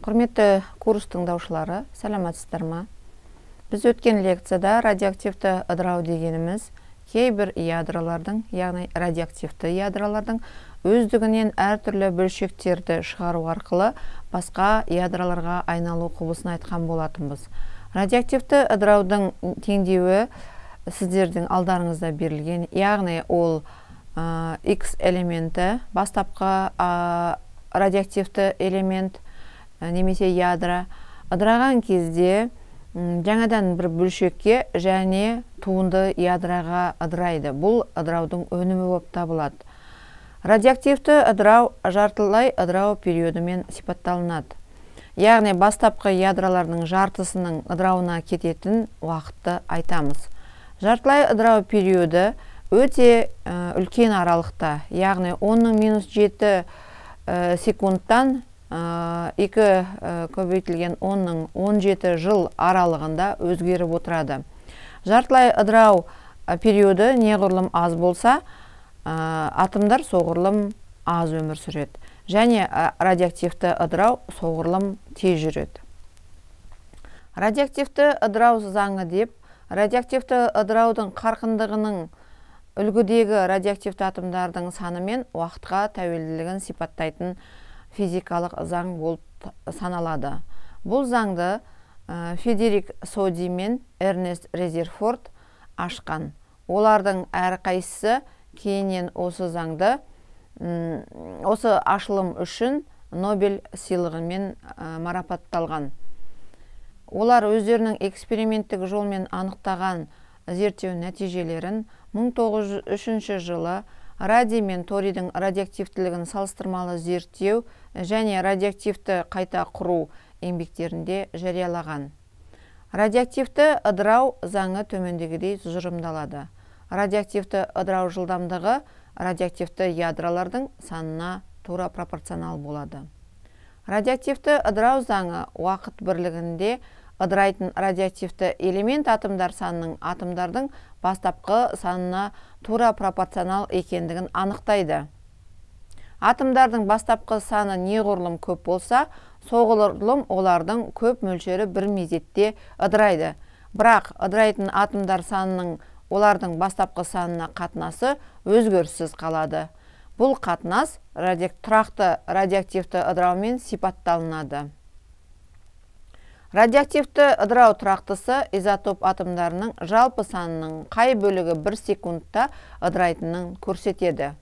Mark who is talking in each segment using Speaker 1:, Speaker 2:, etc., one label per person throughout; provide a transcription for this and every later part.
Speaker 1: құрметті курс тыңдаушылары сәлеметсіздер ма біз өткен лекцияда радиоактивті ыдырау дегеніміз кейбір ядролардың яғни радиоактивті ядролардың өздігінен әртүрлі бөлшектерді шығару арқылы басқа ядроларға айналу құбылысын айтқан болатынбыз радиоактивті ыдыраудың теңдеуі сіздердің алдарыңызда берілген яғни ол x элементі бастапқы радиоактивті элемент Э, немесе ядра ыдыраған кезде жаңадан бір бөлшекке және туынды ядраға ыдырайды бұл ыдыраудың өнімі болып табылады радиоактивті ыдырау жартылай ыдырау периодымен сипатталынады яғни бастапқы ядролардың жартысының ыдырауына кететін уақытты айтамыз жартылай ыдырау периоды өте э, үлкен аралықта яғни 10 минус 7 э, секундтан Э, екі э, көбейтілген 10-ның 17 жыл аралығында өзгеріп отырады жартылай ыдырау э, периоды неғұрлым аз болса атымдар соғырлым аз өмір сүреді және радиоактивті ұдырау соғырлым тез жүреді радиоактивті ыдырау заңы деп радиоактивті ыдыраудың қарқындығының үлгідегі радиоактивті атымдардың саны мен уақытқа тәуелділігін сипаттайтын физикалық заң болып саналады бұл заңды ә, федерик соди мен эрнест резерфорд ашқан олардың әрқайсысы кейіннен осы заңды осы ашылым үшін нобель сыйлығымен ә, марапатталған олар өздерінің эксперименттік жолмен анықтаған зерттеу нәтижелерін 1903 жылы Ради мен торийдің радиоактивтілігін салыстырмалы зерттеу және радиоактивті қайта құру еңбектерінде жариялаған радиоактивті ыдырау заңы төмендегідей тұжырымдалады радиоактивті ыдырау жылдамдығы радиоактивті ядролардың санына тура пропорционал болады радиоактивті ыдырау заңы уақыт бірлігінде ыдырайтын радиоактивті элемент атомдар санының атомдардың бастапқы санына тура пропорционал екендігін анықтайды Атымдардың бастапқы саны неғұрлым көп болса соғұрлым олардың көп мөлшері бір мезетте ыдырайды бірақ ыдырайтын атымдар санының олардың бастапқы санына қатынасы өзгерсіз қалады бұл қатынас тұрақты радиоактивті ыдыраумен сипатталынады радиоактивті ыдырау тұрақтысы изотоп атомдарының жалпы санының қай бөлігі бір секундта ыдырайтынын көрсетеді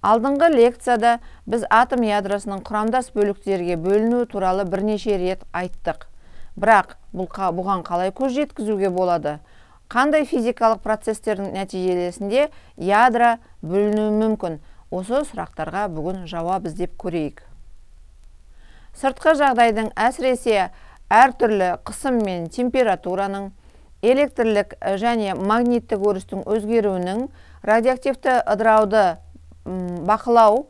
Speaker 1: алдыңғы лекцияда біз атом ядрасының құрамдас бөліктерге бөліну туралы бірнеше рет айттық бірақ бұл бұған қалай көз жеткізуге болады қандай физикалық процестердің нәтижелесінде ядра бөлінуі мүмкін осы сұрақтарға бүгін жауап іздеп көрейік сыртқы жағдайдың әсіресе әртүрлі қысым мен температураның электрлік э, және магниттік өрістің өзгеруінің радиоактивті ыдырауды бақылау э,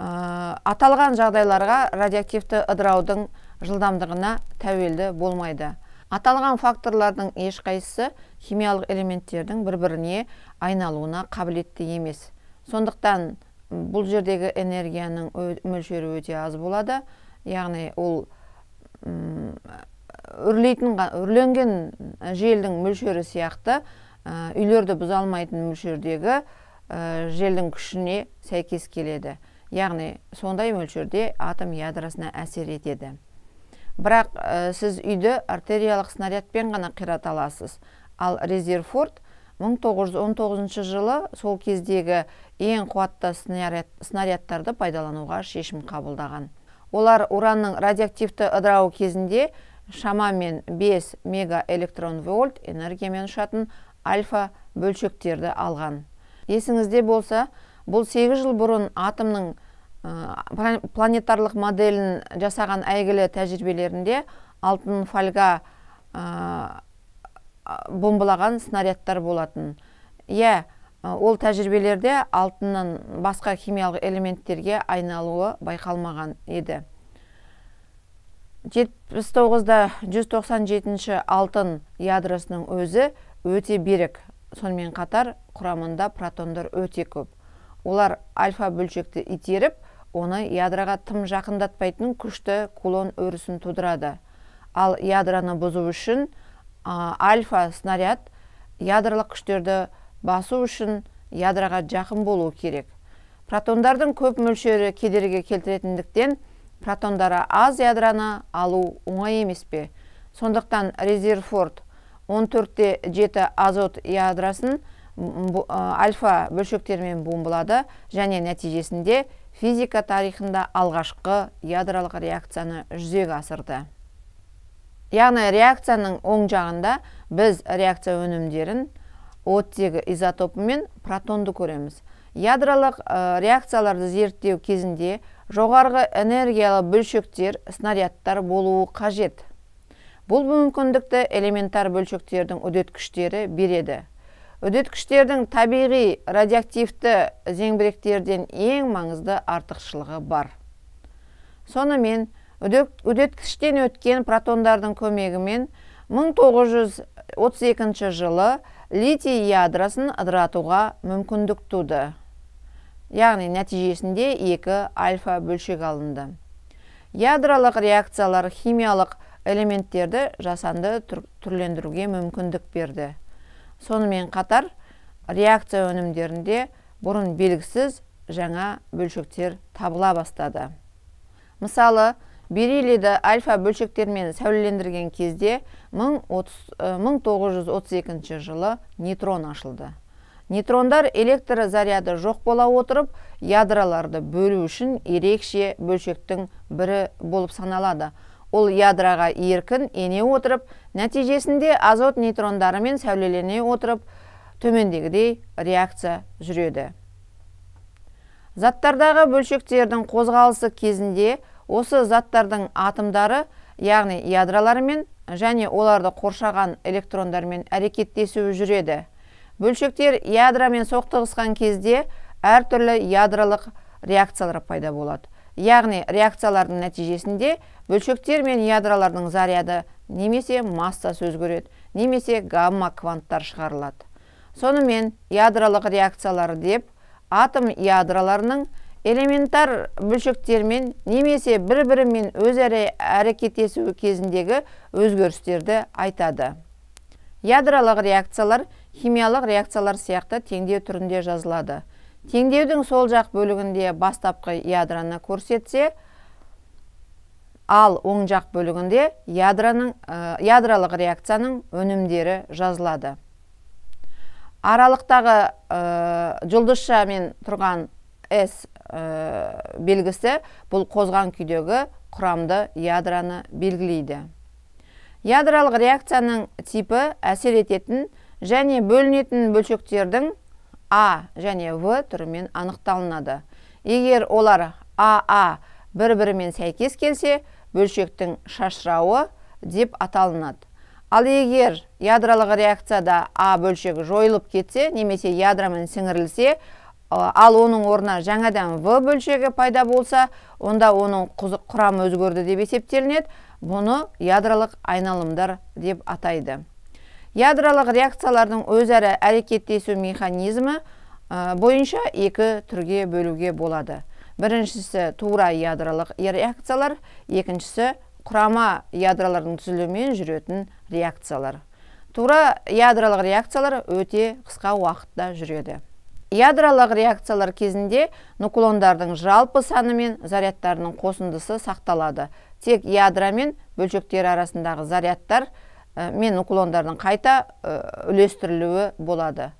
Speaker 1: аталған жағдайларға радиоактивті ыдыраудың жылдамдығына тәуелді болмайды аталған факторлардың ешқайсысы химиялық элементтердің бір біріне айналуына қабілетті емес сондықтан бұл жердегі энергияның мөлшері өте аз болады яғни ол үрлейтін үрленген желдің мөлшері сияқты үйлерді бұза алмайтын мөлшердегі желдің күшіне сәйкес келеді яғни сондай мөлшерде атом ядросына әсер етеді бірақ сіз үйді артериялық снарядпен ғана қирата аласыз ал резерфорд 1919 жылы сол кездегі ең қуатты снаряд, снарядтарды пайдалануға шешім қабылдаған олар уранның радиоактивті ыдырауы кезінде шамамен 5 мега электрон вольт энергиямен ұшатын альфа бөлшектерді алған есіңізде болса бұл 8 жыл бұрын атомның э, планетарлық моделін жасаған әйгілі тәжірибелерінде алтын фольга ә, э, бомбалаған снарядтар болатын иә ол тәжірибелерде алтынның басқа химиялық элементтерге айналуы байқалмаған еді 79-да 197 ші алтын ядросының өзі өте берік сонымен қатар құрамында протондар өте көп олар альфа бөлшекті итеріп оны ядроға тым жақындатпайтын күшті кулон өрісін тудырады ал ядроны бұзу үшін альфа снаряд ядролық күштерді басу үшін ядроға жақын болу керек протондардың көп мөлшері кедерге келтіретіндіктен протондары аз ядраны алу оңай емес пе сондықтан резерфорд 14-те 7 азот ядросын альфа бөлшектермен бомбылады және нәтижесінде физика тарихында алғашқы ядролық реакцияны жүзеге асырды яғни реакцияның оң жағында біз реакция өнімдерін оттегі изотопы мен протонды көреміз Ядралық э, реакцияларды зерттеу кезінде жоғарғы энергиялы бөлшектер снарядтар болуы қажет бұл мүмкіндікті элементар бөлшектердің үдеткіштері береді үдеткіштердің табиғи радиоактивті зеңбіректерден ең маңызды артықшылығы бар сонымен үдеткіштен өткен протондардың көмегімен 1932 жылы литий ядрасын ыдыратуға мүмкіндік туды яғни нәтижесінде екі альфа бөлшек алынды ядролық реакциялар химиялық элементтерді жасанды түрлендіруге мүмкіндік берді сонымен қатар реакция өнімдерінде бұрын белгісіз жаңа бөлшектер табыла бастады мысалы Берилиді альфа бөлшектермен сәулелендірген кезде 1932 э, жылы нейтрон ашылды нейтрондар электр заряды жоқ бола отырып ядроларды бөлу үшін ерекше бөлшектің бірі болып саналады ол ядраға еркін ене отырып нәтижесінде азот нейтрондарымен сәулелене отырып төмендегідей реакция жүреді заттардағы бөлшектердің қозғалысы кезінде осы заттардың атомдары яғни ядраларымен және оларды қоршаған электрондармен әрекеттесуі жүреді бөлшектер ядрамен соқтығысқан кезде әртүрлі ядролық реакциялар пайда болады яғни реакциялардың нәтижесінде бөлшектер мен ядролардың заряды немесе массасы өзгереді немесе гамма кванттар шығарылады сонымен ядролық реакциялар деп атом ядроларының элементар бүлшіктермен немесе бір бірімен өз әрекеттесуі кезіндегі өзгерістерді айтады ядролық реакциялар химиялық реакциялар сияқты теңдеу түрінде жазылады теңдеудің сол жақ бөлігінде бастапқы ядраны көрсетсе ал оң жақ бөлігінде ядраның ә, ядролық реакцияның өнімдері жазылады аралықтағы ә, мен тұрған с Э, белгісі бұл қозған күйдегі құрамды ядраны белгілейді ядролық реакцияның типі әсер ететін және бөлінетін бөлшектердің а және в түрімен анықталынады егер олар аа бір бірімен сәйкес келсе бөлшектің шашырауы деп аталынады ал егер ядролық реакцияда а бөлшегі жойылып кетсе немесе ядромен сіңірілсе ал оның орнына жаңадан в бөлшегі пайда болса онда оның құрамы өзгерді деп есептелінеді бұны ядролық айналымдар деп атайды ядролық реакциялардың өзара әрекеттесу механизмі бойынша екі түрге бөлуге болады біріншісі тура ядролық реакциялар екіншісі құрама ядролардың түзілуімен жүретін реакциялар тура ядролық реакциялар өте қысқа уақытта жүреді ядролық реакциялар кезінде нуклондардың жалпы саны мен зарядтарының қосындысы сақталады тек ядра мен бөлшектер арасындағы зарядтар э, мен нуклондардың қайта э, үлестірілуі болады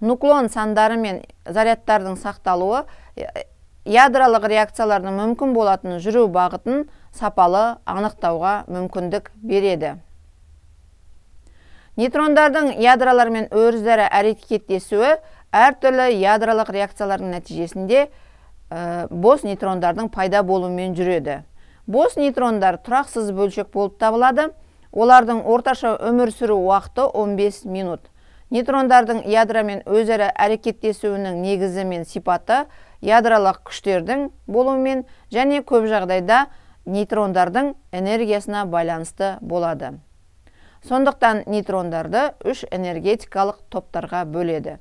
Speaker 1: нуклон сандары мен зарядтардың сақталуы э, ядролық реакциялардың мүмкін болатын жүру бағытын сапалы анықтауға мүмкіндік береді нейтрондардың ядролармен мен әрекеттесуі әртүрлі ядролық реакциялардың нәтижесінде э, бос нейтрондардың пайда болуымен жүреді бос нейтрондар тұрақсыз бөлшек болып табылады олардың орташа өмір сүру уақыты 15 минут нейтрондардың ядромен өзара әрекеттесуінің негізі мен сипаты ядролық күштердің болуымен және көп жағдайда нейтрондардың энергиясына байланысты болады сондықтан нейтрондарды үш энергетикалық топтарға бөледі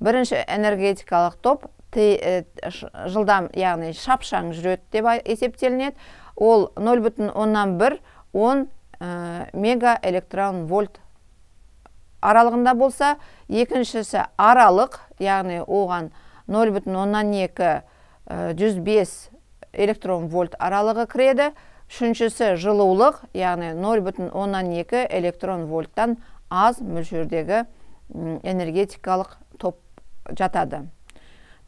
Speaker 1: бірінші энергетикалық топ жылдам яғни шапшаң жүреді деп есептелінеді ол 0,1 бүтін оннан он мега электрон вольт аралығында болса екіншісі аралық яғни оған 0,12 бүтін оннан екі электрон вольт аралығы кіреді үшіншісі жылулық яғни 0,12 бүтін оннан электрон вольттан аз мөлшердегі энергетикалық жатады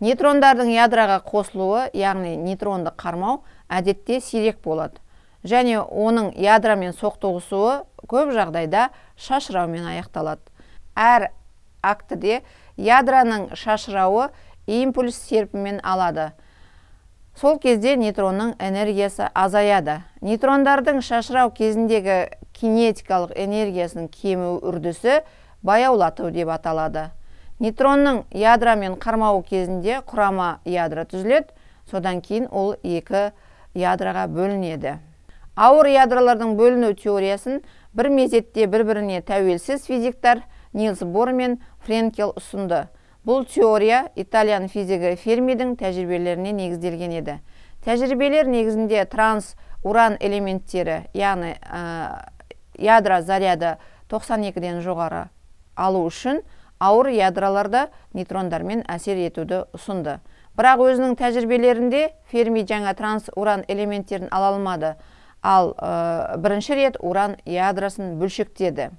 Speaker 1: нейтрондардың ядраға қосылуы яғни нейтронды қармау әдетте сирек болады және оның ядромен соқтығысуы көп жағдайда шашыраумен аяқталады әр актіде ядраның шашырауы импульс серпімен алады сол кезде нейтронның энергиясы азаяды нейтрондардың шашырау кезіндегі кинетикалық энергиясының кему үрдісі баяулату деп аталады нейтронның ядрамен қармауы кезінде құрама ядра түзіледі содан кейін ол екі ядраға бөлінеді ауыр ядралардың бөліну теориясын бір мезетте бір біріне тәуелсіз физиктар нилс бор мен френкел ұсынды бұл теория итальян физигі фермидің тәжірибелеріне негізделген еді тәжірибелер негізінде транс уран элементтері яғни ядра заряды 92-ден жоғары алу үшін ауыр ядроларда нейтрондармен әсер етуді ұсынды бірақ өзінің тәжірибелерінде ферми жаңа транс уран элементтерін ала алмады ал ә, бірінші рет уран ядросын бөлшектеді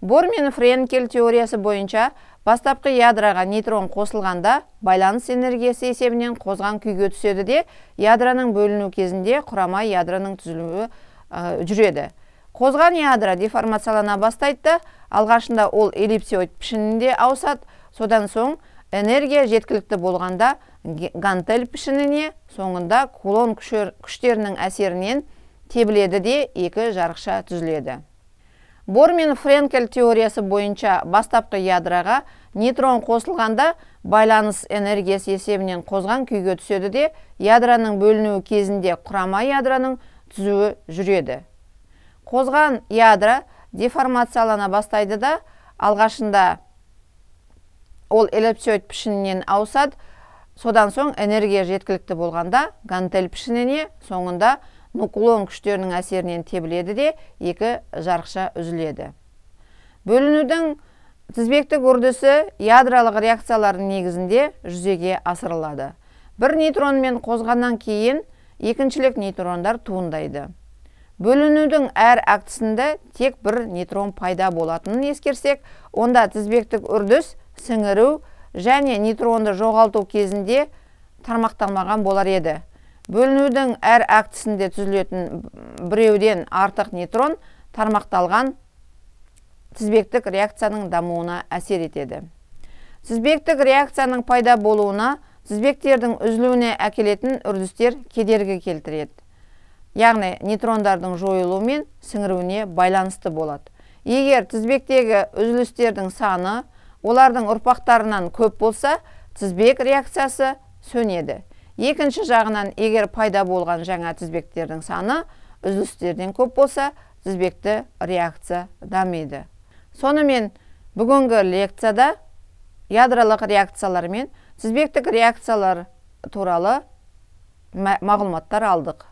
Speaker 1: бор мен френкель теориясы бойынша бастапқы ядроға нейтрон қосылғанда байланыс энергиясы есебінен қозған күйге түседі де ядроның бөліну кезінде құрама ядроның түзілуі ә, жүреді қозған ядро деформациялана бастайды да алғашында ол эллипсоид пішінінде ауысады содан соң энергия жеткілікті болғанда гантель пішініне соңында кулон күштерінің әсерінен тебіледі де екі жарықша түзіледі бор мен френкель теориясы бойынша бастапқы ядроға нейтрон қосылғанда байланыс энергиясы есебінен қозған күйге түседі де ядроның бөлінуі кезінде құрама ядроның түзуі жүреді қозған ядро деформациялана бастайды да алғашында ол эллипсоид пішінінен ауысады содан соң энергия жеткілікті болғанда гантель пішініне соңында нуклон күштерінің әсерінен тебіледі де екі жарықша үзіледі бөлінудің тізбектік үрдісі ядролық реакциялардың негізінде жүзеге асырылады бір нейтронмен қозғаннан кейін екіншілік нейтрондар туындайды бөлінудің әр актісінде тек бір нейтрон пайда болатынын ескерсек онда тізбектік үрдіс сіңіру және нейтронды жоғалту кезінде тармақталмаған болар еді бөлінудің әр актісінде түзілетін біреуден артық нейтрон тармақталған тізбектік реакцияның дамуына әсер етеді тізбектік реакцияның пайда болуына тізбектердің үзілуіне әкелетін үрдістер кедергі келтіреді яғни нейтрондардың жойылуы мен сіңіруіне байланысты болады егер тізбектегі үзілістердің саны олардың ұрпақтарынан көп болса тізбек реакциясы сөнеді екінші жағынан егер пайда болған жаңа тізбектердің саны үзілістерден көп болса тізбекті реакция дамиды сонымен бүгінгі лекцияда ядролық реакциялар мен тізбектік реакциялар туралы мағлұматтар алдық